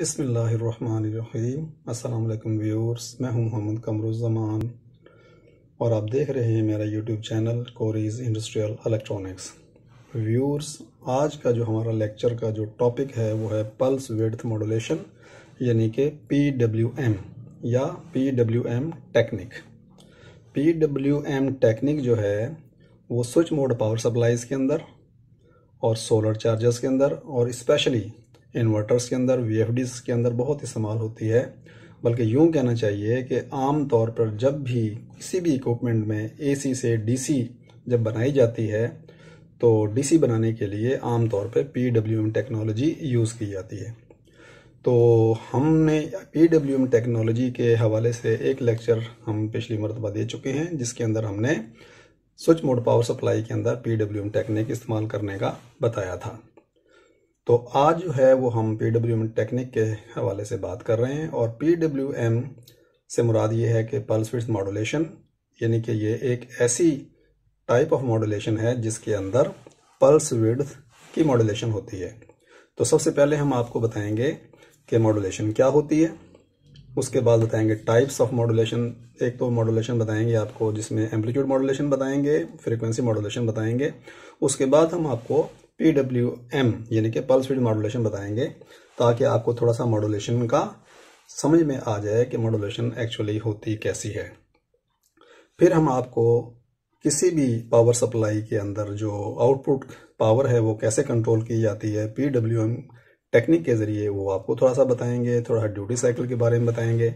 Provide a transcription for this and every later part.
अस्सलाम वालेकुम व्यूअर्स मैं हूं मोहम्मद कमरुज़मान और आप देख रहे हैं मेरा यूट्यूब चैनल कोरीज इंडस्ट्रियल इलेक्ट्रॉनिक्स व्यूअर्स आज का जो हमारा लेक्चर का जो टॉपिक है वो है पल्स वेड्थ मॉडुलेशन यानी कि एम या एम टेक्निक पीडब्ल्यूएम टेक्निक जो है वो स्विच मोड पावर सप्लाईज़ के अंदर और सोलर चार्जर्स के अंदर और इस्पेशली इन्वर्टर्स के अंदर वी के अंदर बहुत इस्तेमाल होती है बल्कि यूँ कहना चाहिए कि आम तौर पर जब भी किसी भी इक्विपमेंट में एसी से डीसी जब बनाई जाती है तो डीसी बनाने के लिए आम तौर पर पी टेक्नोलॉजी यूज़ की जाती है तो हमने पी टेक्नोलॉजी के हवाले से एक लेक्चर हम पिछली मरतबा दे चुके हैं जिसके अंदर हमने स्विच मोड पावर सप्लाई के अंदर पीडब्ल्यूएम टेक्निक इस्तेमाल करने का बताया था तो आज जो है वो हम पी डब्ल्यू एम टेक्निक के हवाले से बात कर रहे हैं और पी डब्ल्यू एम से मुराद ये है कि पल्स विड्थ मॉडुलेशन यानी कि ये एक ऐसी टाइप ऑफ मॉडुलेशन है जिसके अंदर पल्स विड्थ की मॉडुलेशन होती है तो सबसे पहले हम आपको बताएंगे कि मॉडुलेशन क्या होती है उसके बाद बताएंगे टाइप्स ऑफ मॉडुलेशन एक तो मॉडुलेशन बताएंगे आपको जिसमें एम्पलीट्यूड मॉडुलेशन बताएंगे फ्रिक्वेंसी मॉडुलेशन बताएंगे उसके बाद हम आपको पी डब्ल्यू एम यानी कि पल्स विड मॉडुलेशन बताएंगे ताकि आपको थोड़ा सा मॉडुलेशन का समझ में आ जाए कि मॉडुलेशन एक्चुअली होती कैसी है फिर हम आपको किसी भी पावर सप्लाई के अंदर जो आउटपुट पावर है वो कैसे कंट्रोल की जाती है पी डब्ल्यू एम टेक्निक के ज़रिए वो आपको थोड़ा सा बताएंगे थोड़ा ड्यूटी साइकिल के बारे में बताएंगे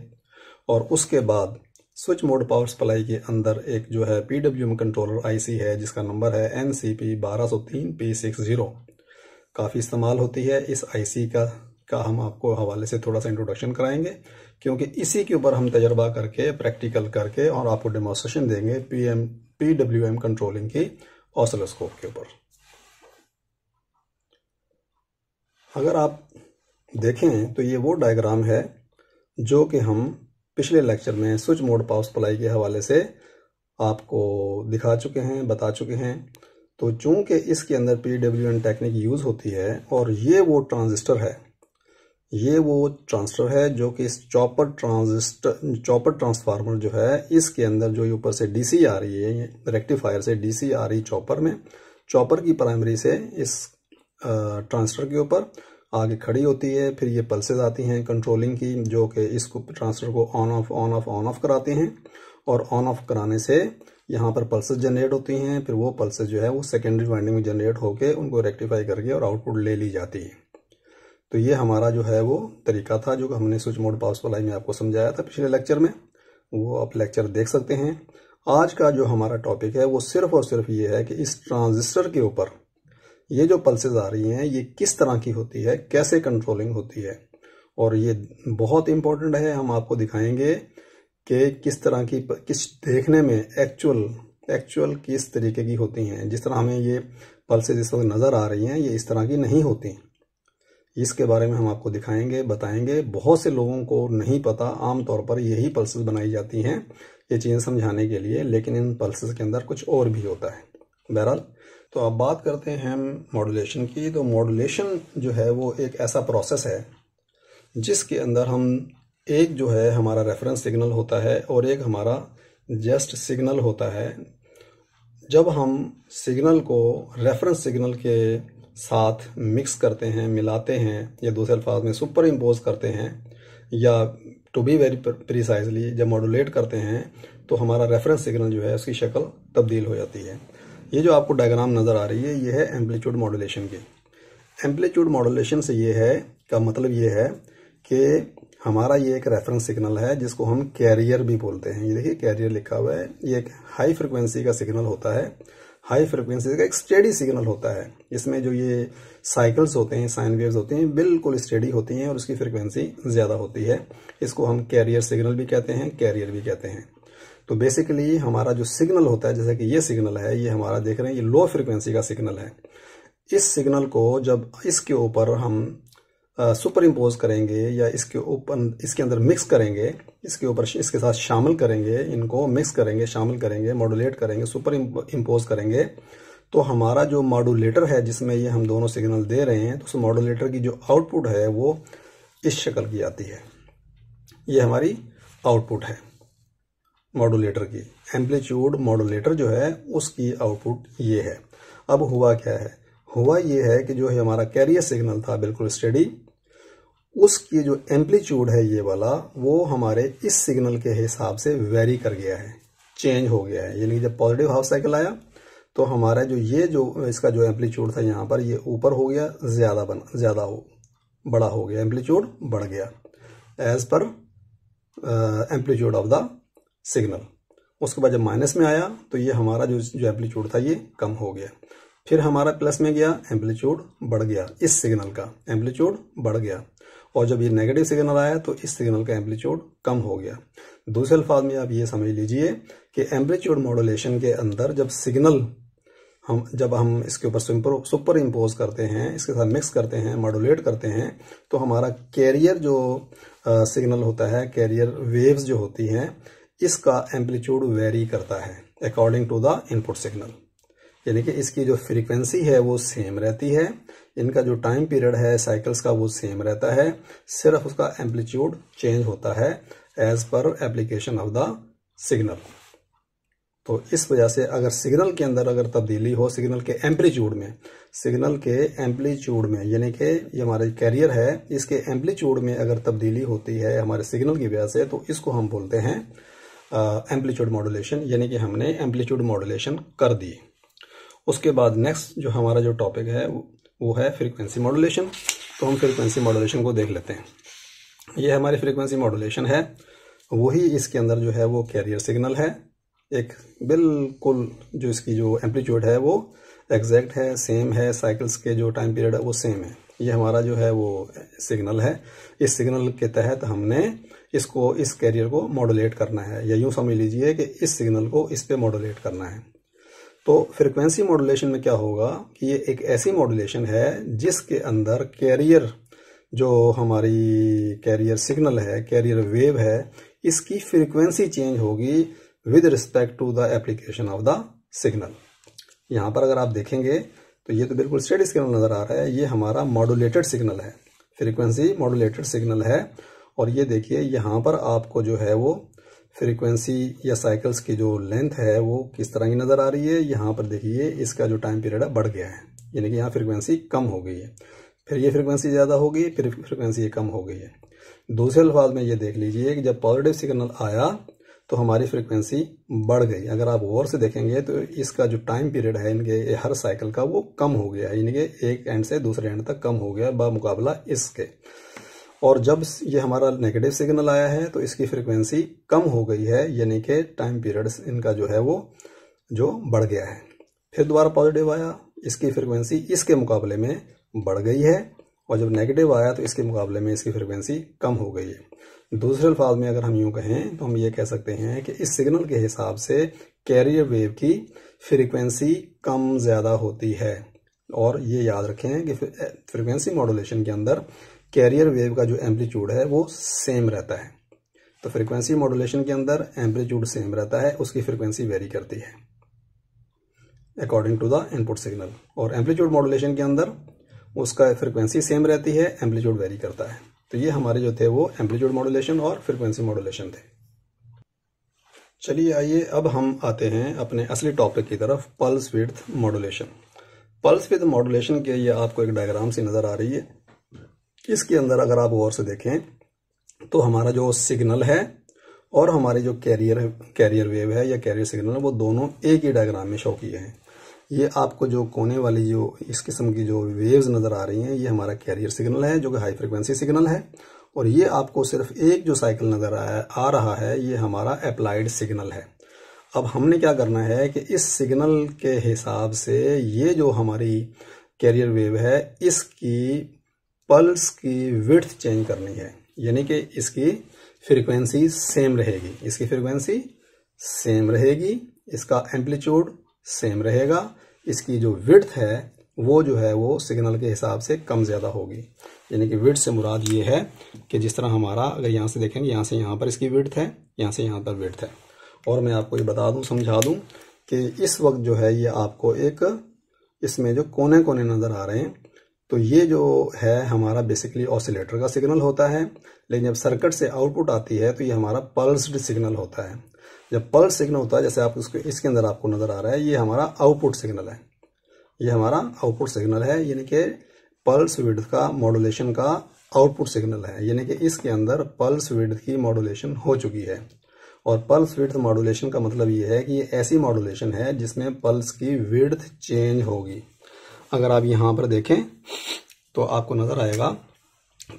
और उसके बाद स्विच मोड पावर सप्लाई के अंदर एक जो है P W M controller IC है जिसका नंबर है एन सी पी बारह सौ तीन पी सिक्स जीरो काफ़ी इस्तेमाल होती है इस आईसी का का हम आपको हवाले से थोड़ा सा इंट्रोडक्शन कराएंगे क्योंकि इसी के ऊपर हम तजर्बा करके प्रैक्टिकल करके और आपको डेमोस्ट्रेशन देंगे P M P W M controlling की ऑसलोस्कोप के ऊपर अगर आप देखें तो ये वो डायग्राम है जो कि हम पिछले लेक्चर में स्विच मोड पावर सप्लाई के हवाले से आपको दिखा चुके हैं बता चुके हैं तो चूंकि इसके अंदर पी टेक्निक यूज़ होती है और ये वो ट्रांजिस्टर है ये वो ट्रांसफर है जो कि इस चॉपर ट्रांजिस्टर चॉपर ट्रांसफार्मर जो है इसके अंदर जो ऊपर से डीसी आ रही है रेक्टिफायर से डीसी आ रही चॉपर में चॉपर की प्राइमरी से इस ट्रांसफर के ऊपर आगे खड़ी होती है फिर ये पल्सेज आती हैं कंट्रोलिंग की जो कि इसको ट्रांसफर को on off on off on off कराते हैं और ऑन ऑफ कराने से यहाँ पर पल्सेज जनरेट होती हैं फिर वो पल्सेज जो है वो सेकेंडरी वाइंडिंग में जनरेट होकर उनको रेक्टिफाई करके और आउटपुट ले ली जाती है तो ये हमारा जो है वो तरीका था जो हमने स्विच मोड पावर सप्लाई में आपको समझाया था पिछले लेक्चर में वो आप लेक्चर देख सकते हैं आज का जो हमारा टॉपिक है वो सिर्फ और सिर्फ ये है कि इस ट्रांजिस्टर के ऊपर ये जो पल्सेज आ रही हैं ये किस तरह की होती है कैसे कंट्रोलिंग होती है और ये बहुत इम्पोर्टेंट है हम आपको दिखाएंगे कि किस तरह की किस देखने में एक्चुअल एक्चुअल किस तरीके की होती हैं जिस तरह हमें ये पल्सेज इस वक्त नज़र आ रही हैं ये इस तरह की नहीं होती इसके बारे में हम आपको दिखाएंगे बताएंगे बहुत से लोगों को नहीं पता आमतौर पर यही पल्सेज बनाई जाती हैं ये चीज़ें समझाने के लिए लेकिन इन पल्सेस के अंदर कुछ और भी होता है बहरहाल तो अब बात करते हैं हम मॉडुलेशन की तो मॉडुलेशन जो है वो एक ऐसा प्रोसेस है जिसके अंदर हम एक जो है हमारा रेफरेंस सिग्नल होता है और एक हमारा जस्ट सिग्नल होता है जब हम सिग्नल को रेफरेंस सिग्नल के साथ मिक्स करते हैं मिलाते हैं या दूसरे अल्फाज में सुपर इम्पोज करते हैं या टू बी वेरी प्रिसाइजली जब मॉडुलेट करते हैं तो हमारा रेफरेंस सिग्नल जो है उसकी शक्ल तब्दील हो जाती है ये जो आपको डायग्राम नज़र आ रही है ये है एम्पलीट्यूड मॉडुलेशन के एम्पलीट्यूड मॉडुलेशन से ये है का मतलब ये है कि हमारा ये एक रेफरेंस सिग्नल है जिसको हम कैरियर भी बोलते हैं ये देखिए कैरियर लिखा हुआ है ये एक हाई फ्रिक्वेंसी का सिग्नल होता है हाई फ्रिक्वेंसी का एक स्टेडी सिग्नल होता है इसमें जो ये साइकिल्स होते हैं साइन वेव्स होते हैं बिल्कुल स्टेडी होती हैं और उसकी फ्रिक्वेंसी ज़्यादा होती है इसको हम कैरियर सिग्नल भी कहते हैं कैरियर भी कहते हैं तो बेसिकली हमारा जो सिग्नल होता है जैसे कि ये सिग्नल है ये हमारा देख रहे हैं ये लो फ्रिक्वेंसी का सिग्नल है इस सिग्नल को जब इसके ऊपर हम सुपर इम्पोज करेंगे या इसके ऊपर इसके अंदर मिक्स करेंगे इसके ऊपर इसके साथ शामिल करेंगे इनको मिक्स करेंगे शामिल करेंगे मॉडुलेट करेंगे सुपर इम्पोज करेंगे तो हमारा जो मॉडुलेटर है जिसमें ये हम दोनों सिग्नल दे रहे हैं तो उस मॉडुलेटर की जो आउटपुट है वो इस शक्ल की आती है ये हमारी आउटपुट है मॉडुलेटर की एम्पलीट्यूड मॉडुलेटर जो है उसकी आउटपुट ये है अब हुआ क्या है हुआ ये है कि जो है हमारा कैरियर सिग्नल था बिल्कुल स्टडी उसकी जो एम्पलीट्यूड है ये वाला वो हमारे इस सिग्नल के हिसाब से वेरी कर गया है चेंज हो गया है यानी जब पॉजिटिव हाफ साइकिल आया तो हमारा जो ये जो इसका जो एम्पलीट्यूड था यहाँ पर ये ऊपर हो गया ज़्यादा बन ज़्यादा हो बड़ा हो गया एम्पलीट्यूड बढ़ गया as per amplitude of the signal उसके बाद जब माइनस में आया तो ये हमारा जो जो एम्पलीट्यूड था ये कम हो गया फिर हमारा प्लस में गया एम्पलीट्यूड बढ़ गया इस सिग्नल का एम्पलीट्यूड बढ़ गया और जब ये नेगेटिव सिग्नल आया तो इस सिग्नल का एम्पलीट्यूड कम हो गया दूसरे अल्फाज में आप ये समझ लीजिए कि एम्पलीट्यूड मॉडुलेशन के अंदर जब सिग्नल हम जब हम इसके ऊपर सुपर इम्पोज करते हैं इसके साथ मिक्स करते हैं मॉडुलेट करते हैं तो हमारा कैरियर जो सिग्नल होता है कैरियर वेव्स जो होती हैं इसका एम्पलीट्यूड वेरी करता है according to the input signal यानी कि इसकी जो फ्रीक्वेंसी है वो सेम रहती है इनका जो टाइम पीरियड है साइकिल्स का वो सेम रहता है सिर्फ उसका एम्पलीट्यूड चेंज होता है as per application of the signal तो इस वजह से अगर सिग्नल के अंदर अगर तब्दीली हो सिग्नल के एम्पलीट्यूड में सिग्नल के एम्पलीट्यूड में यानी कि ये हमारा कैरियर है इसके एम्पलीट्यूड में अगर तब्दीली होती है हमारे सिग्नल की वजह से तो इसको हम बोलते हैं एम्पलीट्यूड मॉडुलेशन यानी कि हमने एम्पलीट्यूड मॉडुलेशन कर दी उसके बाद नेक्स्ट जो हमारा जो टॉपिक है वो है फ्रीक्वेंसी मॉडुलेशन तो हम फ्रीक्वेंसी मॉडुलेशन को देख लेते हैं ये हमारी फ्रीक्वेंसी मॉडुलेशन है वही इसके अंदर जो है वो कैरियर सिग्नल है एक बिल्कुल जो इसकी जो एम्पलीट्यूड है वो एग्जैक्ट है सेम है साइकिल्स के जो टाइम पीरियड है वो सेम है ये हमारा जो है वो सिग्नल है इस सिग्नल के तहत हमने इसको इस कैरियर को मॉडुलेट करना है या यूँ समझ लीजिए कि इस सिग्नल को इस पर मॉडुलेट करना है तो फ्रिक्वेंसी मॉडुलेशन में क्या होगा कि ये एक ऐसी मॉडुलेशन है जिसके अंदर कैरियर जो हमारी कैरियर सिग्नल है कैरियर वेव है इसकी फ्रिक्वेंसी चेंज होगी with respect to the application of the signal यहाँ पर अगर आप देखेंगे तो ये तो बिल्कुल स्टेडी सिग्नल नज़र आ रहा है ये हमारा मॉडुलेटेड सिग्नल है फ्रिक्वेंसी मॉडुलेटेड सिग्नल है और ये देखिए यहाँ पर आपको जो है वो फ्रीक्वेंसी या साइकिल्स की जो लेंथ है वो किस तरह की नज़र आ रही है यहाँ पर देखिए इसका जो टाइम पीरियड है बढ़ गया है यानी कि यहाँ फ्रीक्वेंसी कम हो गई है फिर ये फ्रीक्वेंसी ज़्यादा हो गई फिर फ्रीक्वेंसी ये कम हो गई है दूसरे अल्फाज में ये देख लीजिए कि जब पॉजिटिव सिग्नल आया तो हमारी फ्रीक्वेंसी बढ़ गई अगर आप गौर से देखेंगे तो इसका जो टाइम पीरियड है इनके हर साइकिल का वो कम हो गया है यानी कि एक एंड से दूसरे एंड तक कम हो गया बामुकाबला इसके और जब ये हमारा नेगेटिव सिग्नल आया है तो इसकी फ्रिक्वेंसी कम हो गई है यानी कि टाइम पीरियड्स इनका जो है वो जो बढ़ गया है फिर दोबारा पॉजिटिव आया इसकी फ्रिक्वेंसी इसके मुकाबले में बढ़ गई है और जब नेगेटिव आया तो इसके मुकाबले में इसकी फ्रिक्वेंसी कम हो गई है दूसरे अल्फाज में अगर हम यूँ कहें तो हम ये कह सकते हैं कि इस सिग्नल के हिसाब से कैरियर वेव की फ्रीक्वेंसी कम ज़्यादा होती है और ये याद रखें कि फ्रीक्वेंसी मॉडुलेशन के अंदर कैरियर वेव का जो एम्पलीट्यूड है वो सेम रहता है तो फ्रीक्वेंसी मॉडुलेशन के अंदर एम्पलीट्यूड सेम रहता है उसकी फ्रीक्वेंसी वेरी करती है according to the input signal और एम्पलीट्यूड मॉडुलेशन के अंदर उसका फ्रीक्वेंसी सेम रहती है एम्पलीट्यूड वेरी करता है तो ये हमारे जो थे वो एम्पलीट्यूड मॉडुलेशन और फ्रीक्वेंसी मॉडुलेशन थे चलिए आइए अब हम आते हैं अपने असली टॉपिक की तरफ pulse width modulation pulse width modulation के ये आपको एक डायग्राम से नज़र आ रही है इसके अंदर अगर आप गौर से देखें तो हमारा जो सिग्नल है और हमारे जो कैरियर कैरियर वेव है या कैरियर सिग्नल है वो दोनों एक ही डायग्राम में शो किए हैं ये आपको जो कोने वाली जो इस किस्म की जो वेव्स नज़र आ रही हैं ये हमारा कैरियर सिग्नल है जो कि हाई फ्रिक्वेंसी सिग्नल है और ये आपको सिर्फ एक जो साइकिल नज़र आ रहा है ये हमारा अप्लाइड सिग्नल है अब हमने क्या करना है कि इस सिग्नल के हिसाब से ये जो हमारी कैरियर वेव है इसकी पल्स की विथ चेंज करनी है यानी कि इसकी फ्रीक्वेंसी सेम रहेगी इसकी फ्रीक्वेंसी सेम रहेगी इसका एम्पलीट्यूड सेम रहेगा इसकी जो विथ है वो जो है वो सिग्नल के हिसाब से कम ज़्यादा होगी यानी कि विथ से मुराद ये है कि जिस तरह हमारा अगर यहाँ से देखेंगे यहाँ से यहाँ पर इसकी विथ है यहाँ से यहाँ पर विथ है और मैं आपको ये बता दूँ समझा दूँ कि इस वक्त जो है ये आपको एक इसमें जो कोने कोने नज़र आ रहे हैं तो ये जो है हमारा बेसिकली ऑसिलेटर का सिग्नल होता है लेकिन जब सर्किट से आउटपुट आती है तो ये हमारा पल्सड सिग्नल होता है जब पल्स सिग्नल होता है जैसे आप उसको इसके अंदर आपको नज़र आ रहा है ये हमारा आउटपुट सिग्नल है ये हमारा आउटपुट सिग्नल है यानी कि पल्स विड का मॉडुलेशन का आउटपुट सिग्नल है यानी कि इसके अंदर पल्स विड की मॉडुलेशन हो चुकी है और पल्स विड्थ मॉडुलेशन का मतलब ये है कि ये ऐसी मॉडुलेशन है जिसमें पल्स की विड्थ चेंज होगी अगर आप यहाँ पर देखें तो आपको नज़र आएगा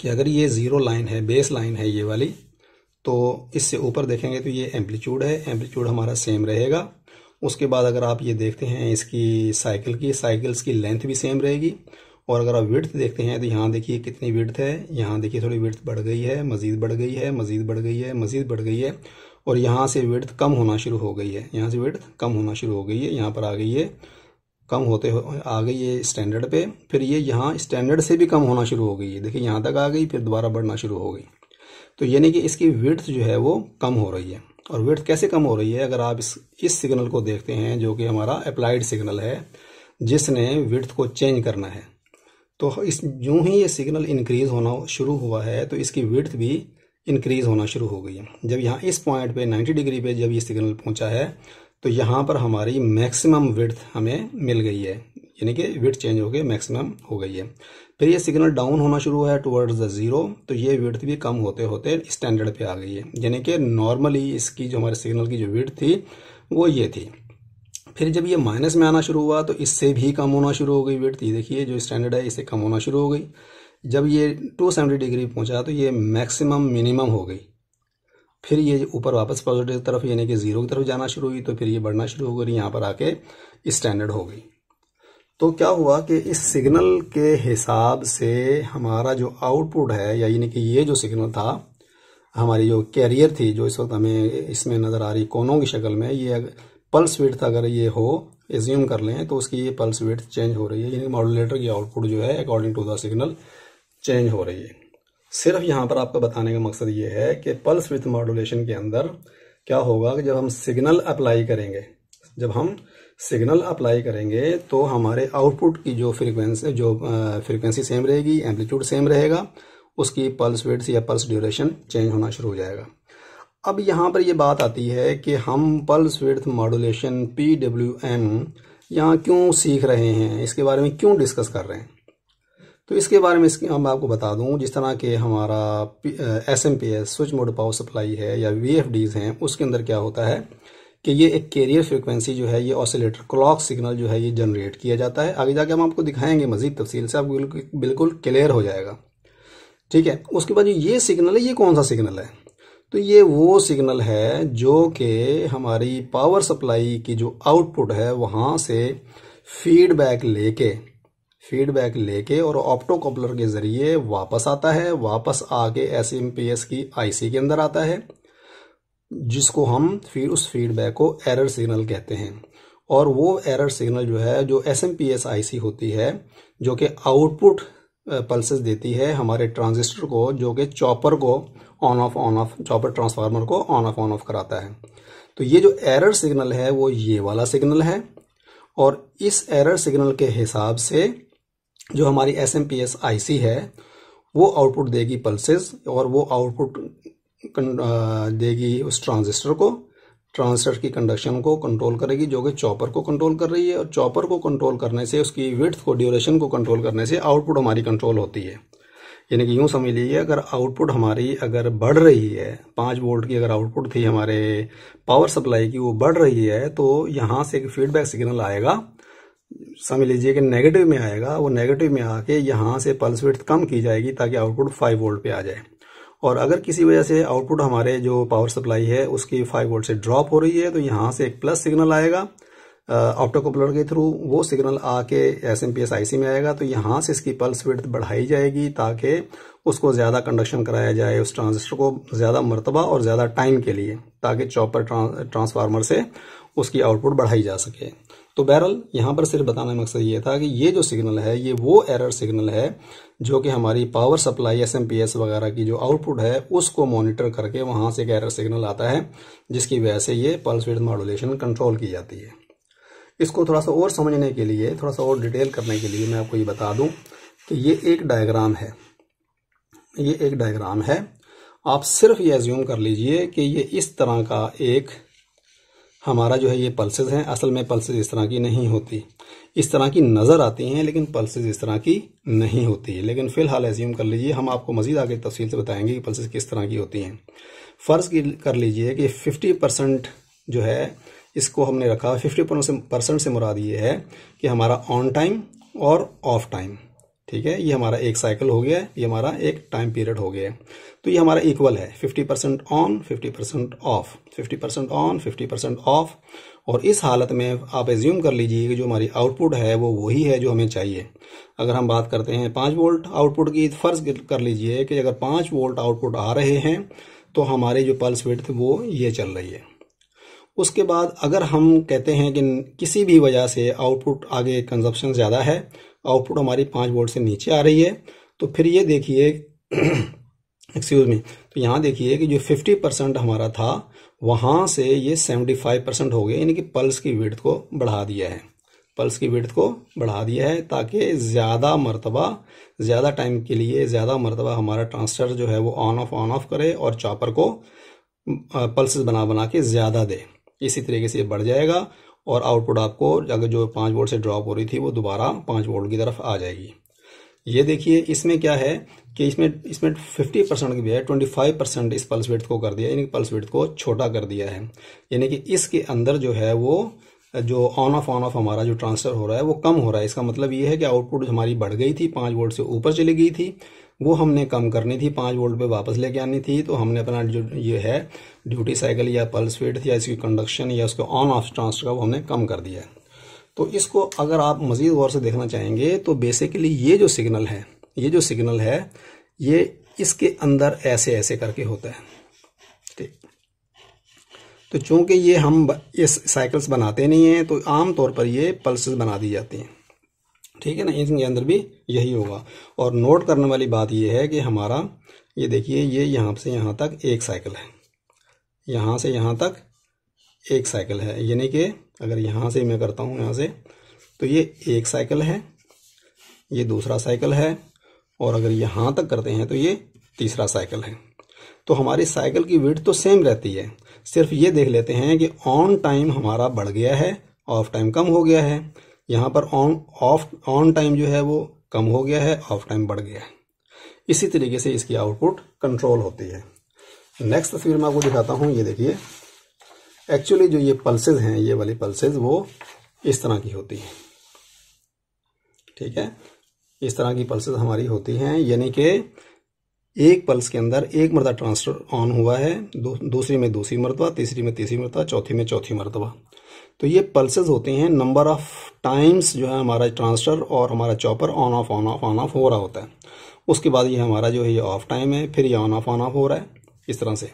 कि अगर ये ज़ीरो लाइन है बेस लाइन है ये वाली तो इससे ऊपर देखेंगे तो ये एम्पलीट्यूड है एम्पलीट्यूड हमारा सेम रहेगा उसके बाद अगर आप ये देखते हैं इसकी साइकिल की साइकिल्स की लेंथ भी सेम रहेगी और अगर आप विर्थ देखते हैं तो यहाँ देखिए कितनी विर्थ है यहाँ देखिए थोड़ी विर्थ बढ़ गई है मज़ीद बढ़ गई है मज़ीद बढ़ गई है मज़ीद बढ़ गई है और यहाँ से विड्थ कम होना शुरू हो गई है यहाँ से विड्थ कम होना शुरू हो गई है यहाँ पर आ गई है कम होते हो आ गई ये स्टैंडर्ड पे फिर ये यहाँ स्टैंडर्ड से भी कम होना शुरू हो गई है देखिए यहाँ तक आ गई फिर दोबारा बढ़ना शुरू हो गई तो यानी कि इसकी विड्थ जो है वो कम हो रही है और विड्थ कैसे कम हो रही है अगर आप इस इस सिग्नल को देखते हैं जो कि हमारा अप्लाइड सिग्नल है जिसने विड्थ को चेंज करना है तो इस यूँ ही ये सिग्नल इंक्रीज होना शुरू हुआ है तो इसकी विड्थ भी इंक्रीज होना शुरू हो गई है जब यहाँ इस पॉइंट पे 90 डिग्री पे जब ये सिग्नल पहुँचा है तो यहाँ पर हमारी मैक्सिमम विड्थ हमें मिल गई है यानी कि विड्थ चेंज हो गई मैक्सिमम हो गई है फिर ये सिग्नल डाउन होना शुरू हुआ है टुवर्ड्स द जीरो तो ये विड्थ भी कम होते होते स्टैंडर्ड पे आ गई है यानी कि नॉर्मली इसकी जो हमारे सिग्नल की जो विड्थ थी वो ये थी फिर जब ये माइनस में आना शुरू हुआ तो इससे भी कम होना शुरू हो गई विड्थ ये देखिए जो स्टैंडर्ड है इससे कम होना शुरू हो गई जब ये टू डिग्री पहुंचा तो ये मैक्सिमम मिनिमम हो गई फिर ये ऊपर वापस पॉजिटिव की तरफ यानी कि जीरो की तरफ जाना शुरू हुई तो फिर ये बढ़ना शुरू हो गई यहाँ पर आके स्टैंडर्ड हो गई तो क्या हुआ कि इस सिग्नल के हिसाब से हमारा जो आउटपुट है यानी कि ये जो सिग्नल था हमारी जो कैरियर थी जो इस वक्त हमें इसमें नज़र आ रही कोनों की शक्ल में ये पल्स था अगर ये हो एज्यूम कर लें तो उसकी ये पल्स वेट चेंज हो रही है यानी मॉडुलेटर की आउटपुट जो है according to the signal change हो रही है सिर्फ यहाँ पर आपको बताने का मकसद ये है कि पल्स विथ मॉडुलेशन के अंदर क्या होगा कि जब हम सिग्नल अप्लाई करेंगे जब हम सिग्नल अप्लाई करेंगे तो हमारे आउटपुट की जो फ्रीक्वेंसी जो फ्रीक्वेंसी सेम रहेगी एम्पलीट्यूड सेम रहेगा उसकी पल्स वेट्स या पल्स ड्यूरेशन चेंज होना शुरू हो जाएगा अब यहाँ पर ये बात आती है कि हम pulse width modulation P W M यहाँ क्यों सीख रहे हैं इसके बारे में क्यों डिस्कस कर रहे हैं तो इसके बारे में इसके हम आपको बता दूं जिस तरह के हमारा S M P S switch mode power supply है या वी एफ डीज हैं उसके अंदर क्या होता है कि ये एक कैरियर फ्रिक्वेंसी जो है ये ऑसिलेटर क्लॉक सिग्नल जो है ये जनरेट किया जाता है आगे जाके हम आपको दिखाएंगे मजीद तफसील से आप बिल्कुल क्लियर हो जाएगा ठीक है उसके बाद जो ये सिग्नल है ये कौन सा सिग्नल है तो ये वो सिग्नल है जो कि हमारी पावर सप्लाई की जो आउटपुट है वहाँ से फीडबैक लेके फीडबैक लेके और ऑप्टो कॉपलर के जरिए वापस आता है वापस आके एस एम पी एस की आईसी के अंदर आता है जिसको हम फिर उस फीडबैक को एरर सिग्नल कहते हैं और वो एरर सिग्नल जो है जो S M P S I C होती है जो कि आउटपुट पल्सेस देती है हमारे ट्रांजिस्टर को जो कि चॉपर को on off on off chopper transformer को ऑन ऑफ ऑन ऑफ कराता है तो ये जो एरर सिग्नल है वो ये वाला सिग्नल है और इस एरर सिग्नल के हिसाब से जो हमारी S M P S I C है वो आउटपुट देगी पल्सेस और वो आउटपुट देगी उस ट्रांजिस्टर को ट्रांजिस्टर की कंडक्शन को कंट्रोल करेगी जो कि चॉपर को कंट्रोल कर रही है और चॉपर को कंट्रोल करने से उसकी विथ को ड्यूरेशन को कंट्रोल करने से आउटपुट हमारी कंट्रोल होती है यानी कि यूँ समझ लीजिए अगर आउटपुट हमारी अगर बढ़ रही है पाँच वोल्ट की अगर आउटपुट थी हमारे पावर सप्लाई की वो बढ़ रही है तो यहाँ से एक फीडबैक सिग्नल आएगा समझ लीजिए कि नेगेटिव में आएगा वो नेगेटिव में आके यहाँ से पल्स विड्थ कम की जाएगी ताकि आउटपुट फाइव वोल्ट पे आ जाए और अगर किसी वजह से आउटपुट हमारे जो पावर सप्लाई है उसकी फाइव वोल्ट से ड्रॉप हो रही है तो यहाँ से एक प्लस सिग्नल आएगा ऑप्टोकोपलर के थ्रू वो सिग्नल आके S M P S I C में आएगा तो यहाँ से इसकी पल्स विड्थ बढ़ाई जाएगी ताकि उसको ज़्यादा कंडक्शन कराया जाए उस ट्रांजिस्टर को ज़्यादा मरतबा और ज़्यादा टाइम के लिए ताकि चॉपर ट्रांसफार्मर से उसकी आउटपुट बढ़ाई जा सके तो बहरल यहाँ पर सिर्फ बताने का मकसद ये था कि ये जो सिग्नल है ये वो एरर सिग्नल है जो कि हमारी पावर सप्लाई एस वगैरह की जो आउटपुट है उसको मॉनिटर करके वहाँ से एक एरर सिग्नल आता है जिसकी वजह से ये पल्स विड मॉडुलेशन कंट्रोल की जाती है इसको थोड़ा सा और समझने के लिए थोड़ा सा और डिटेल करने के लिए मैं आपको ये बता दूं कि ये एक डायग्राम है ये एक डायग्राम है आप सिर्फ ये एज्यूम कर लीजिए कि ये इस तरह का एक हमारा जो है ये पल्सेज हैं असल में पल्सेज इस तरह की नहीं होती इस तरह की नज़र आती हैं लेकिन पल्सेज इस तरह की नहीं होती लेकिन फ़िलहाल एज्यूम कर लीजिए हम आपको मज़ीद आगे तफसील से बताएंगे कि पल्सेज किस तरह की होती हैं फ़र्ज़ कर लीजिए कि फिफ्टी परसेंट जो है इसको हमने रखा फिफ्टी परसेंट से मुराद ये है कि हमारा ऑन टाइम और ऑफ टाइम ठीक है ये हमारा एक साइकिल हो गया ये हमारा एक टाइम पीरियड हो गया तो ये हमारा इक्वल है 50 percent on 50 percent off 50 percent on 50 percent off और इस हालत में आप एज्यूम कर लीजिए कि जो हमारी आउटपुट है वो वही है जो हमें चाहिए अगर हम बात करते हैं पाँच वोल्ट आउटपुट की तो फर्ज कर लीजिए कि अगर पाँच वोल्ट आउटपुट आ रहे हैं तो हमारे जो पल्स विड्थ वो ये चल रही है उसके बाद अगर हम कहते हैं कि किसी भी वजह से आउटपुट आगे कंजप्शन ज़्यादा है आउटपुट हमारी पाँच वोल्ट से नीचे आ रही है तो फिर ये देखिए एक्सक्यूज में तो यहाँ देखिए कि जो 50 परसेंट हमारा था वहाँ से ये 75 परसेंट हो गया यानी कि पल्स की वेट को बढ़ा दिया है पल्स की वेट को बढ़ा दिया है ताकि ज़्यादा मरतबा ज़्यादा टाइम के लिए ज़्यादा मरतबा हमारा ट्रांसटर जो है वो ऑन ऑफ ऑन ऑफ करे और चॉपर को पल्स बना बना के ज़्यादा दे इसी तरीके से बढ़ जाएगा और आउटपुट आपको अगर जो पाँच वोल्ट से ड्रॉप हो रही थी वो दोबारा पाँच वोल्ट की तरफ आ जाएगी ये देखिए इसमें क्या है कि इसमें इसमें 50 परसेंट की है 25 परसेंट इस पल्स वेट को कर दिया यानी कि पल्स वेट को छोटा कर दिया है यानी कि इसके अंदर जो है वो जो ऑन ऑफ ऑन ऑफ हमारा जो ट्रांसफर हो रहा है वो कम हो रहा है इसका मतलब ये है कि आउटपुट हमारी बढ़ गई थी पाँच वोल्ट से ऊपर चली गई थी वो हमने कम करनी थी पाँच वोल्ट पे वापस लेके आनी थी तो हमने अपना जो ये है ड्यूटी साइकिल या पल्स वेट या इसकी कंडक्शन या उसके ऑन ऑफ ट्रांसफर वो हमने कम कर दिया है तो इसको अगर आप मजीद गौर से देखना चाहेंगे तो बेसिकली ये जो सिग्नल है ये जो सिग्नल है ये इसके अंदर ऐसे ऐसे करके होता है ठीक तो चूंकि ये हम ये साइकिल्स बनाते नहीं हैं तो आम तौर पर ये पल्स बना दी जाती हैं ठीक है ना इसके अंदर भी यही होगा और नोट करने वाली बात यह है कि हमारा ये देखिए ये यहाँ से यहाँ तक एक साइकिल है यहाँ से यहाँ तक एक साइकिल है यानी कि अगर यहाँ से मैं करता हूँ यहाँ से तो ये एक साइकिल है ये दूसरा साइकिल है और अगर यहाँ तक करते हैं तो ये तीसरा साइकिल है तो हमारी साइकिल की वेट तो सेम रहती है सिर्फ ये देख लेते हैं कि ऑन टाइम हमारा बढ़ गया है ऑफ टाइम कम हो गया है यहाँ पर ऑन ऑफ ऑन टाइम जो है वो कम हो गया है ऑफ टाइम बढ़ गया है इसी तरीके से इसकी आउटपुट कंट्रोल होती है नेक्स्ट तस्वीर मैं आपको दिखाता हूँ ये देखिए एक्चुअली जो ये पल्सेज हैं ये वाली पल्सेज वो इस तरह की होती है ठीक है इस तरह की पल्सेज हमारी होती हैं यानी कि एक पल्स के अंदर एक मरतबा ट्रांसफर ऑन हुआ है दूसरी में दूसरी मरतबा तीसरी में तीसरी मरतबा चौथी में चौथी मरतबा तो ये पल्सेज होते हैं नंबर ऑफ टाइम्स जो है हमारा ट्रांसटर और हमारा chopper on off on off on off हो रहा होता है उसके बाद ये हमारा जो है ये ऑफ टाइम है फिर ये ऑन ऑफ ऑन ऑफ हो रहा है इस तरह से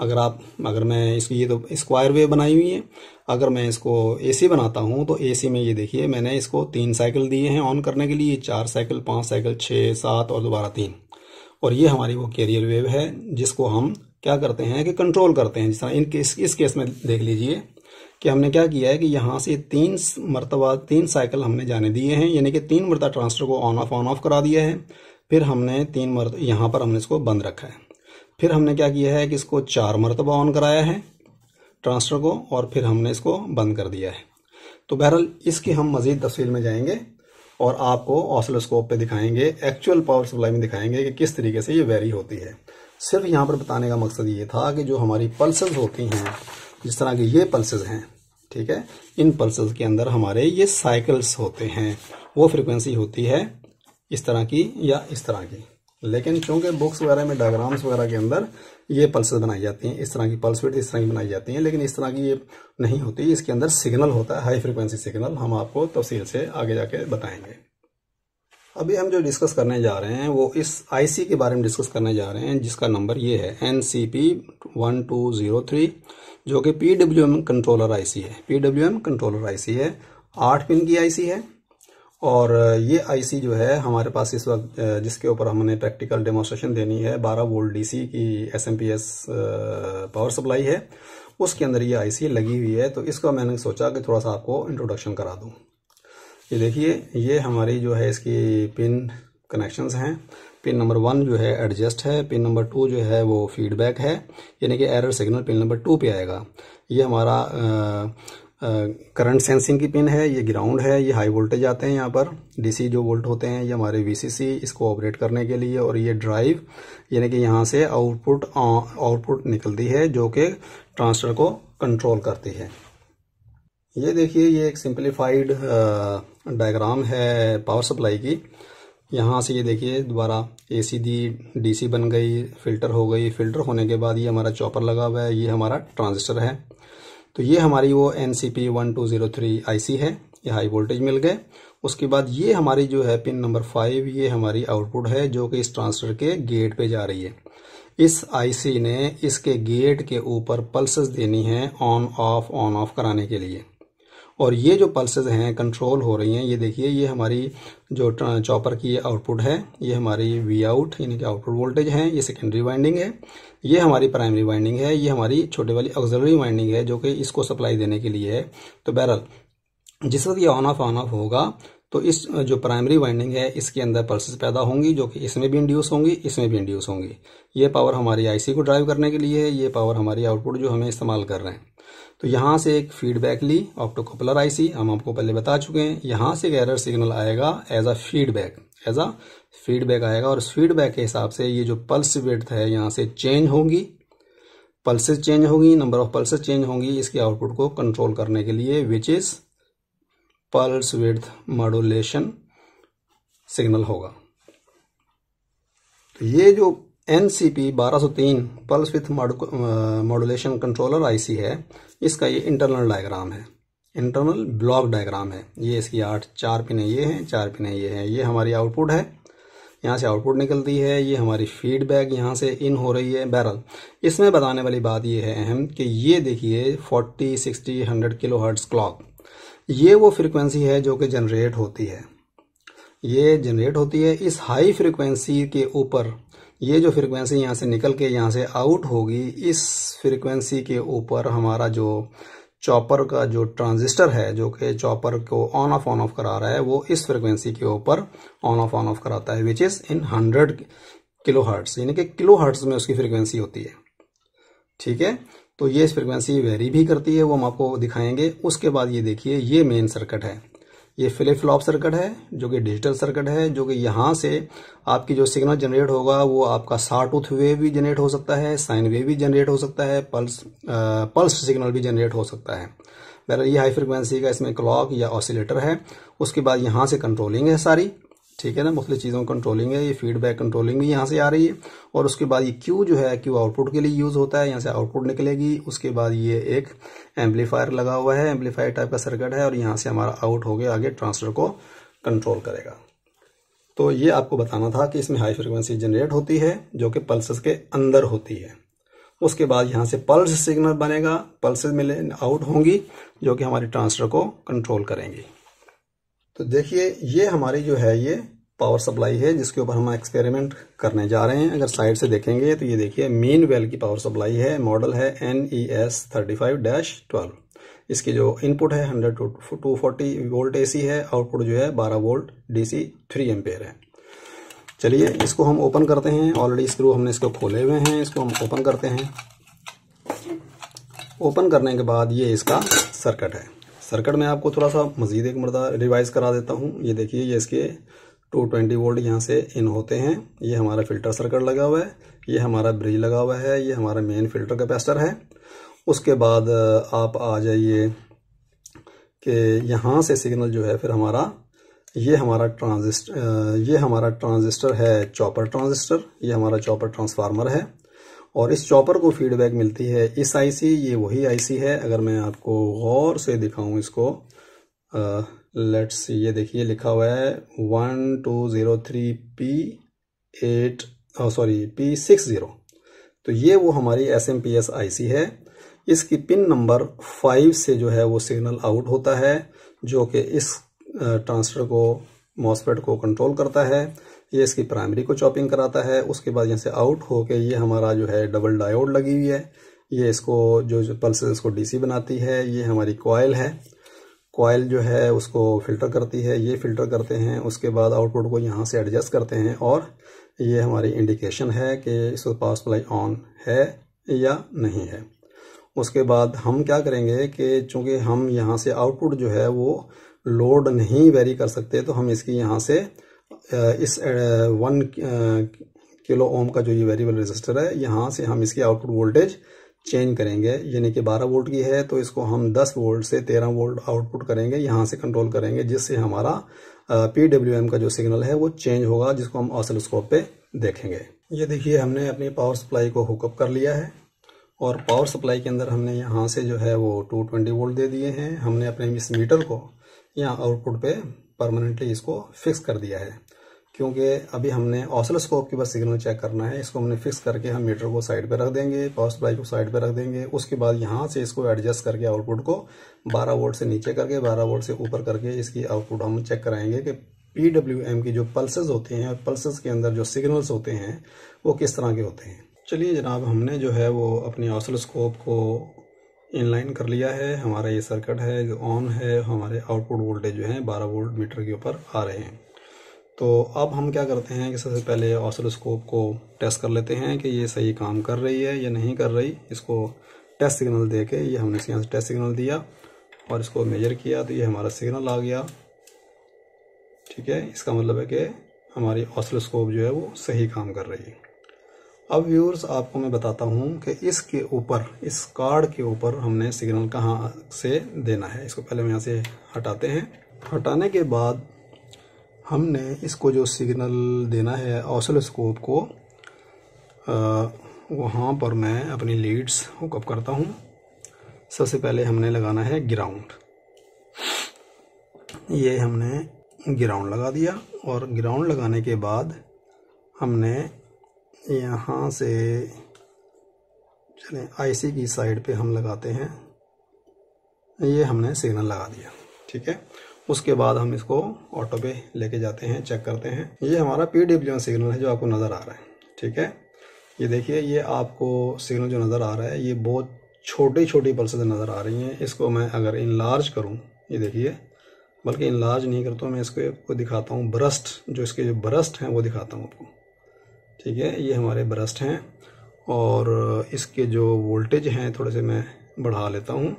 अगर आप अगर मैं इसकी ये तो स्क्वायर वेव बनाई हुई है अगर मैं इसको एसी बनाता हूँ तो एसी में ये देखिए मैंने इसको तीन साइकिल दिए हैं ऑन करने के लिए चार साइकिल पाँच साइकिल छः सात और दोबारा तीन और ये हमारी वो कैरियर वेव है जिसको हम क्या करते हैं कि कंट्रोल करते हैं जिस तरह इन केस इस केस में देख लीजिए कि हमने क्या किया है कि यहाँ से तीन मरतबा तीन साइकिल हमने जाने दिए हैं यानी कि तीन मरतबा ट्रांसफर को ऑन ऑफ ऑन ऑफ करा दिया है फिर हमने तीन मरत यहाँ पर हमने इसको बंद रखा है फिर हमने क्या किया है कि इसको चार मरतबा ऑन कराया है ट्रांसफर को और फिर हमने इसको बंद कर दिया है तो बहरहाल इसकी हम मज़ीद तफसील में जाएंगे और आपको ऑसलोस्कोप पे दिखाएंगे एक्चुअल पावर सप्लाई में दिखाएंगे कि किस तरीके से ये वेरी होती है सिर्फ यहाँ पर बताने का मकसद ये था कि जो हमारी पल्सेस होती हैं जिस तरह के ये पल्सेज हैं ठीक है इन पल्सेज के अंदर हमारे ये साइकिल्स होते हैं वो फ्रिक्वेंसी होती है इस तरह की या इस तरह की लेकिन चूंकि बुक्स वगैरह में डायग्राम्स वगैरह के अंदर ये पल्स बनाई जाती हैं इस तरह की पल्स विथ इस तरह की बनाई जाती हैं लेकिन इस तरह की ये नहीं होती इसके अंदर सिग्नल होता है हाई फ्रिक्वेंसी सिग्नल हम आपको तफसील से आगे जाके बताएंगे अभी हम जो डिस्कस करने जा रहे हैं वो इस आईसी के बारे में डिस्कस करने जा रहे हैं जिसका नंबर ये है N C P one two zero three जो कि P W M controller IC है P W M controller IC है आठ पिन की आईसी है और ये आईसी जो है हमारे पास इस वक्त जिसके ऊपर हमने प्रैक्टिकल डेमोस्ट्रेशन देनी है बारह वोल्ट डीसी की एसएमपीएस पावर सप्लाई है उसके अंदर ये आईसी लगी हुई है तो इसको मैंने सोचा कि थोड़ा सा आपको इंट्रोडक्शन करा दूँ ये देखिए ये हमारी जो है इसकी पिन कनेक्शंस हैं पिन नंबर वन जो है एडजस्ट है पिन नंबर टू जो है वो फीडबैक है यानी कि error signal pin number two पे आएगा ये हमारा करंट सेंसिंग की पिन है ये ग्राउंड है ये हाई वोल्टेज आते हैं यहाँ पर डीसी जो वोल्ट होते हैं ये हमारे वीसीसी इसको ऑपरेट करने के लिए और ये ड्राइव यानी कि यहाँ से आउटपुट आउटपुट निकलती है जो कि ट्रांसफर को कंट्रोल करती है ये देखिए ये एक सिंप्लीफाइड डायग्राम है पावर सप्लाई की यहाँ से ये देखिए दोबारा ए सी दी डी सी बन गई फिल्टर हो गई फिल्टर होने के बाद ये हमारा चॉपर लगा हुआ है ये हमारा ट्रांजिस्टर है तो ये हमारी वो N C P one two zero three I C है ये हाई वोल्टेज मिल गए उसके बाद ये हमारी जो है पिन नंबर फाइव ये हमारी आउटपुट है जो कि इस ट्रांसफर के गेट पे जा रही है इस आईसी ने इसके गेट के ऊपर पल्सेस देनी है ऑन ऑफ ऑन ऑफ कराने के लिए और ये जो पल्सेज हैं कंट्रोल हो रही हैं ये देखिए ये हमारी जो चॉपर की आउटपुट है ये हमारी वी आउट यानी कि आउटपुट वोल्टेज है ये सेकेंडरी वाइंडिंग है ये हमारी प्राइमरी वाइंडिंग है ये हमारी छोटे वाली ऑक्जलरी वाइंडिंग है जो कि इसको सप्लाई देने के लिए है तो बैरल जिस वक्त ये ऑन ऑफ ऑन ऑफ होगा तो इस जो प्राइमरी वाइंडिंग है इसके अंदर पल्सेस पैदा होंगी जो कि इसमें भी इंड्यूस होंगी इसमें भी इंड्यूस होंगी ये पावर हमारी आईसी को ड्राइव करने के लिए है ये पावर हमारी आउटपुट जो हमें इस्तेमाल कर रहे हैं तो यहां से एक फीडबैक ली ऑप्टो कपलर आईसी हम आपको पहले बता चुके हैं यहां से एक एरर सिग्नल आएगा as a feedback as a feedback आएगा और फीडबैक के हिसाब से ये जो पल्स वेट है यहां से चेंज होगी पल्सेस चेंज होगी नंबर ऑफ पल्सेस चेंज होंगी इसके आउटपुट को कंट्रोल करने के लिए which is pulse width modulation signal होगा तो ये जो एन सी पी बारह सौ तीन pulse width modulation controller IC है इसका ये इंटरनल डायग्राम है इंटरनल ब्लॉक डायग्राम है ये इसकी आठ चार पिने ये हैं चार पिने ये हैं ये हमारी आउटपुट है यहाँ से आउटपुट निकलती है ये हमारी फीडबैक यहाँ से इन हो रही है बैरल इसमें बताने वाली बात ये है अहम कि ये देखिए 40, 60, 100 किलो हर्ट्स क्लॉक ये वो फ्रिक्वेंसी है जो कि जनरेट होती है ये जनरेट होती है इस हाई फ्रिक्वेंसी के ऊपर ये जो फ्रिक्वेंसी यहाँ से निकल के यहाँ से आउट होगी इस फ्रिक्वेंसी के ऊपर हमारा जो चॉपर का जो ट्रांजिस्टर है जो कि चॉपर को ऑन ऑफ ऑन ऑफ करा रहा है वो इस फ्रिक्वेंसी के ऊपर ऑन ऑफ ऑन ऑफ कराता है which is in hundred kilo hertz यानी कि किलो हर्ट्स में उसकी फ्रिक्वेंसी होती है ठीक है तो ये फ्रिक्वेंसी वेरी भी करती है वो हम आपको दिखाएंगे उसके बाद ये देखिए ये मेन सर्किट है ये फ्लिप फ्लॉप सर्किट है जो कि डिजिटल सर्किट है जो कि यहाँ से आपकी जो सिग्नल जनरेट होगा वो आपका सार्टूथ वेव भी जनरेट हो सकता है साइन वेव भी जनरेट हो सकता है पल्स आ, पल्स सिग्नल भी जनरेट हो सकता है बहरा ये हाई फ्रिक्वेंसी का इसमें क्लॉक या ऑसिलेटर है उसके बाद यहाँ से कंट्रोलिंग है सारी ठीक है ना मुख्तु चीज़ों कंट्रोलिंग है ये फीडबैक कंट्रोलिंग भी यहाँ से आ रही है और उसके बाद ये क्यू जो है क्यू आउटपुट के लिए यूज़ होता है यहाँ से आउटपुट निकलेगी उसके बाद ये एक एम्पलीफायर लगा हुआ है एम्पलीफायर टाइप का सर्किट है और यहाँ से हमारा आउट हो गया आगे ट्रांसफर को कंट्रोल करेगा तो ये आपको बताना था कि इसमें हाई फ्रिक्वेंसी जनरेट होती है जो कि पल्स के अंदर होती है उसके बाद यहाँ से पल्स सिग्नल बनेगा पल्स मिले आउट होंगी जो कि हमारे ट्रांसफर को कंट्रोल करेंगी तो देखिए ये हमारी जो है ये पावर सप्लाई है जिसके ऊपर हम एक्सपेरिमेंट करने जा रहे हैं अगर साइड से देखेंगे तो ये देखिए मेन वेल की पावर सप्लाई है मॉडल है N E S thirty five dash twelve इसकी जो इनपुट है hundred to two forty volt A C है आउटपुट जो है बारह volt D C three ampere है चलिए इसको हम ओपन करते हैं ऑलरेडी स्क्रू हमने इसको खोले हुए हैं इसको हम ओपन करते हैं ओपन करने के बाद ये इसका सर्किट है सर्किट में आपको थोड़ा सा मज़ीद एक मरदा रिवाइज़ करा देता हूँ ये देखिए ये इसके 220 वोल्ट यहाँ से इन होते हैं ये हमारा फ़िल्टर सर्किट लगा हुआ है ये हमारा ब्रिज लगा हुआ है ये हमारा मेन फ़िल्टर कैपेसिटर है उसके बाद आप आ जाइए कि यहाँ से सिग्नल जो है फिर हमारा ये हमारा ट्रांजिस्टर ये हमारा ट्रांजिस्टर है चॉपर ट्रांजिस्टर ये हमारा चॉपर ट्रांसफार्मर है और इस चॉपर को फीडबैक मिलती है इस आईसी ये वही आईसी है अगर मैं आपको गौर से दिखाऊं इसको लेट्स uh, ये देखिए लिखा हुआ है one two zero three P eight sorry P six zero तो ये वो हमारी S M P S I C है इसकी पिन नंबर फाइव से जो है वो सिग्नल आउट होता है जो कि इस ट्रांसफर को मॉसफेट को कंट्रोल करता है ये इसकी प्राइमरी को चॉपिंग कराता है उसके बाद यहाँ से आउट होके ये हमारा जो है डबल डायोड लगी हुई है ये इसको जो, पल्स इसको डीसी बनाती है ये हमारी कॉयल है कॉयल जो है उसको फिल्टर करती है ये फिल्टर करते हैं उसके बाद आउटपुट को यहाँ से एडजस्ट करते हैं और ये हमारी इंडिकेशन है कि इसको पावर सप्लाई ऑन है या नहीं है उसके बाद हम क्या करेंगे कि चूंकि हम यहाँ से आउटपुट जो है वो लोड नहीं वेरी कर सकते तो हम इसकी यहाँ से इस वन किलो ओम का जो ये वेरिएबल रजिस्टर है यहाँ से हम इसकी आउटपुट वोल्टेज चेंज करेंगे यानी कि 12 वोल्ट की है तो इसको हम 10 वोल्ट से 13 वोल्ट आउटपुट करेंगे यहाँ से कंट्रोल करेंगे जिससे हमारा पी डब्ल्यू एम का जो सिग्नल है वो चेंज होगा जिसको हम ऑसलोस्कोप पे देखेंगे ये देखिए हमने अपनी पावर सप्लाई को हुकअप कर लिया है और पावर सप्लाई के अंदर हमने यहाँ से जो है वो ट्वेंटी वोल्ट दे दिए हैं हमने अपने इस मीटर को यहाँ आउटपुट पे परमानेंटली इसको फिक्स कर दिया है क्योंकि अभी हमने ऑसलोस्कोप के बस सिग्नल चेक करना है इसको हमने फिक्स करके हम मीटर को साइड पर रख देंगे पावर सप्लाई को साइड पर रख देंगे उसके बाद यहाँ से इसको एडजस्ट करके आउटपुट को 12 वोल्ट से नीचे करके 12 वोल्ट से ऊपर करके इसकी आउटपुट हम चेक कराएंगे कि पी डब्ल्यू एम की जो पल्स होते हैं और के अंदर जो सिग्नल्स होते हैं वो किस तरह के होते हैं चलिए जनाब हमने जो है वो अपने ऑसलोस्कोप को इनलाइन कर लिया है हमारा ये सर्किट है जो ऑन है हमारे आउटपुट वोल्टेज जो है 12 वोल्ट मीटर के ऊपर आ रहे हैं तो अब हम क्या करते हैं कि सबसे पहले ऑसिलोस्कोप को टेस्ट कर लेते हैं कि ये सही काम कर रही है या नहीं कर रही इसको टेस्ट सिग्नल दे के ये हमने यहाँ से टेस्ट सिग्नल दिया और इसको मेजर किया तो ये हमारा सिग्नल आ गया ठीक है इसका मतलब है कि हमारी ऑसलोस्कोप जो है वो सही काम कर रही है अब व्यूअर्स आपको मैं बताता हूँ कि इसके ऊपर इस कार्ड के ऊपर हमने सिग्नल कहाँ से देना है इसको पहले हम यहाँ से हटाते हैं हटाने के बाद हमने इसको जो सिग्नल देना है ऑसलोस्कोप को वहाँ पर मैं अपनी लीड्स हुकअप करता हूँ सबसे पहले हमने लगाना है ग्राउंड ये हमने ग्राउंड लगा दिया और ग्राउंड लगाने के बाद हमने यहाँ से चलें आईसी की साइड पे हम लगाते हैं ये हमने सिग्नल लगा दिया ठीक है उसके बाद हम इसको ऑटो पे लेके जाते हैं चेक करते हैं ये हमारा पी डब्ल्यू सिग्नल है जो आपको नज़र आ रहा है ठीक है ये देखिए ये आपको सिग्नल जो नज़र आ रहा है ये बहुत छोटी छोटी पल्स नज़र आ रही हैं इसको मैं अगर इन लार्ज करूँ ये देखिए बल्कि इन लार्ज नहीं करता मैं इसको आपको दिखाता हूँ ब्रस्ट जो इसके जो ब्रस्ट हैं वो दिखाता हूँ आपको ठीक है ये हमारे ब्रस्ट हैं और इसके जो वोल्टेज हैं थोड़े से मैं बढ़ा लेता हूँ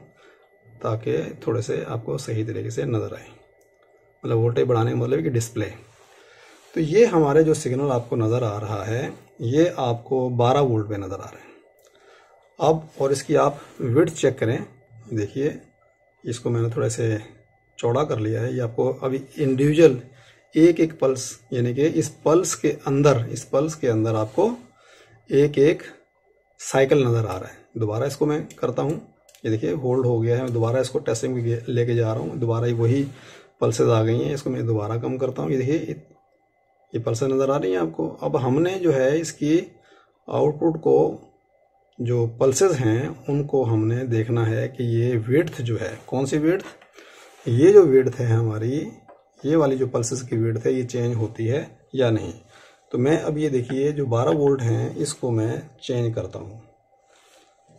ताकि थोड़े से आपको सही तरीके से नज़र आए मतलब वोल्टेज बढ़ाने का मतलब कि डिस्प्ले तो ये हमारे जो सिग्नल आपको नज़र आ रहा है ये आपको 12 वोल्ट पे नज़र आ रहा है अब और इसकी आप विड चेक करें देखिए इसको मैंने थोड़ा से चौड़ा कर लिया है ये आपको अभी इंडिविजुअल एक एक पल्स यानी कि इस पल्स के अंदर इस पल्स के अंदर आपको एक एक साइकिल नज़र आ रहा है दोबारा इसको मैं करता हूँ ये देखिए होल्ड हो गया है मैं दोबारा इसको टेस्टिंग लेके जा रहा हूँ दोबारा ही वही पल्सेज आ गई हैं इसको मैं दोबारा कम करता हूँ ये देखिए ये पल्सर नज़र आ रही हैं आपको अब हमने जो है इसकी आउटपुट को जो पल्सेज हैं उनको हमने देखना है कि ये वेड्थ जो है कौन सी वेड्थ ये जो वेड्थ है हमारी ये वाली जो पल्सेज की वेड्थ है ये चेंज होती है या नहीं तो मैं अब ये देखिए जो 12 वोल्ट हैं इसको मैं चेंज करता हूँ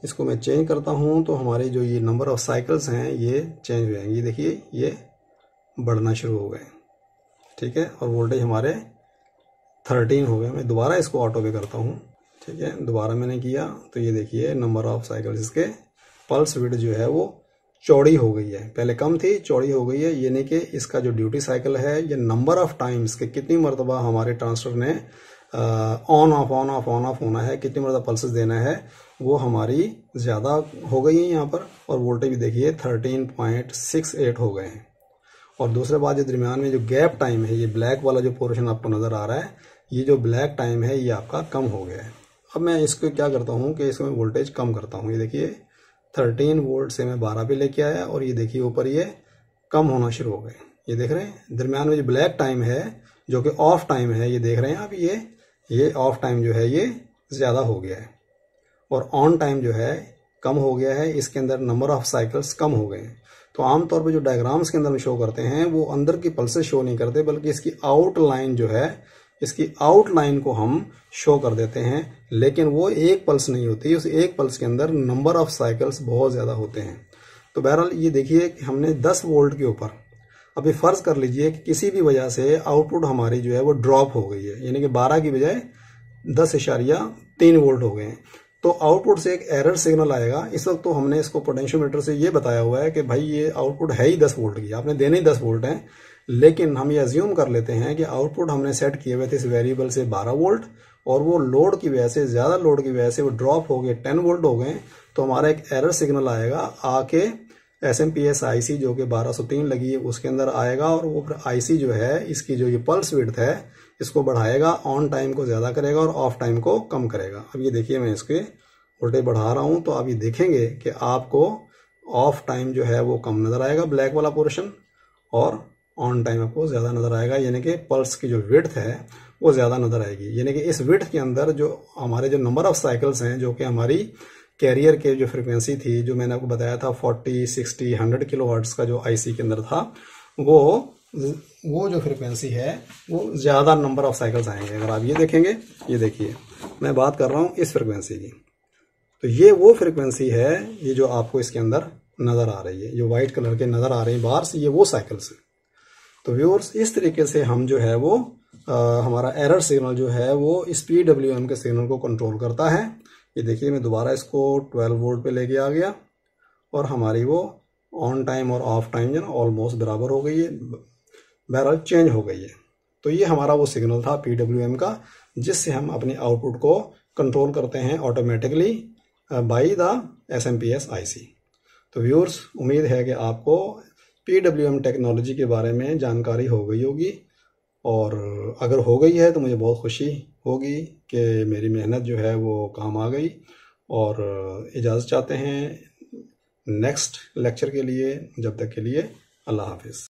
इसको मैं चेंज करता हूँ तो हमारे जो ये नंबर ऑफ साइकिल्स हैं ये चेंज हो जाएंगे देखिए ये बढ़ना शुरू हो गए ठीक है और वोल्टेज हमारे थर्टीन हो गए मैं दोबारा इसको ऑटो पे करता हूँ ठीक है दोबारा मैंने किया तो ये देखिए नंबर ऑफ साइकिल्स इसके पल्स विड जो है वो चौड़ी हो गई है पहले कम थी चौड़ी हो गई है यानी कि इसका जो ड्यूटी साइकिल है ये नंबर ऑफ टाइम्स के कितनी मरतबा हमारे ट्रांसफर ने on off on off on off होना है कितनी मरतबा पल्स देना है वो हमारी ज़्यादा हो गई है यहाँ पर और वोल्टेज भी देखिए थर्टीन पॉइंट सिक्स एट हो गए हैं और दूसरे बात ये दरमियान में जो गैप टाइम है ये ब्लैक वाला जो पोर्शन आपको नज़र आ रहा है ये जो ब्लैक टाइम है ये आपका कम हो गया है अब मैं इसको क्या करता हूँ कि इसमें वोल्टेज कम करता हूँ ये देखिए थर्टीन वोल्ट से मैं बारह पे लेके आया और ये देखिए ऊपर ये कम होना शुरू हो गए ये देख रहे हैं दरमियान में जो ब्लैक टाइम है जो कि ऑफ टाइम है ये देख रहे हैं आप ये ये ऑफ टाइम जो है ये ज़्यादा हो गया है और ऑन टाइम जो है कम हो गया है इसके अंदर नंबर ऑफ साइकिल्स कम हो गए हैं तो आमतौर पे जो डायग्राम्स के अंदर हम शो करते हैं वो अंदर की पल्सेस शो नहीं करते बल्कि इसकी आउटलाइन जो है इसकी आउटलाइन को हम शो कर देते हैं लेकिन वो एक पल्स नहीं होती उस एक पल्स के अंदर नंबर ऑफ साइकिल्स बहुत ज़्यादा होते हैं तो बहरहाल ये देखिए कि हमने 10 वोल्ट के ऊपर अभी फ़र्ज कर लीजिए कि किसी भी वजह से आउटपुट हमारी जो है वो ड्रॉप हो गई है यानी कि 12 की बजाय दस इशारिया तीन वोल्ट हो गए हैं तो आउटपुट से एक एरर सिग्नल आएगा इस वक्त तो हमने इसको पोटेंशियोमीटर से ये बताया हुआ है कि भाई ये आउटपुट है ही दस वोल्ट की आपने देने ही दस वोल्ट हैं लेकिन हम ये अज्यूम कर लेते हैं कि आउटपुट हमने सेट किए हुए थे इस वेरिएबल से 12 वोल्ट और वो लोड की वजह से ज़्यादा लोड की वजह से वो ड्रॉप हो गए टेन वोल्ट हो गए तो हमारा एक एरर सिग्नल आएगा आके S M P S I C जो कि तीन लगी है उसके अंदर आएगा और वो आई सी जो है इसकी जो ये पल्स विड्थ है इसको बढ़ाएगा ऑन टाइम को ज़्यादा करेगा और ऑफ टाइम को कम करेगा अब ये देखिए मैं इसके उल्टे बढ़ा रहा हूँ तो आप ये देखेंगे कि आपको ऑफ टाइम जो है वो कम नज़र आएगा ब्लैक वाला पोर्शन और ऑन टाइम आपको ज़्यादा नज़र आएगा यानी कि पल्स की जो विड्थ है वो ज़्यादा नज़र आएगी यानी कि इस विड्थ के अंदर जो हमारे जो नंबर ऑफ साइकिल्स हैं जो कि हमारी कैरियर के जो फ्रिक्वेंसी थी जो मैंने आपको बताया था 40, 60, 100 किलो का जो आईसी के अंदर था वो वो जो फ्रिक्वेंसी है वो ज़्यादा नंबर ऑफ साइकिल्स आएंगे अगर आप ये देखेंगे ये देखिए मैं बात कर रहा हूँ इस फ्रिक्वेंसी की तो ये वो फ्रिक्वेंसी है ये जो आपको इसके अंदर नज़र आ रही है जो वाइट कलर के नज़र आ रहे हैं बाहर से ये वो साइकिल्स हैं तो व्यूअर्स इस तरीके से हम जो है वो आ, हमारा एरर सिग्नल जो है वो इस पी डब्ल्यू एम के सिग्नल को कंट्रोल करता है ये देखिए मैं दोबारा इसको 12 वोल्ट पे लेके आ गया और हमारी वो ऑन टाइम और ऑफ टाइम जो ऑलमोस्ट बराबर हो गई है बहरहाल चेंज हो गई है तो ये हमारा वो सिग्नल था पी का जिससे हम अपने आउटपुट को कंट्रोल करते हैं automatically by the S M P S I C तो व्यूअर्स उम्मीद है कि आपको पी डब्ल्यू एम टेक्नोलॉजी के बारे में जानकारी हो गई होगी और अगर हो गई है तो मुझे बहुत खुशी होगी कि मेरी मेहनत जो है वो काम आ गई और इजाज़त चाहते हैं नेक्स्ट लेक्चर के लिए जब तक के लिए अल्लाह हाफिज़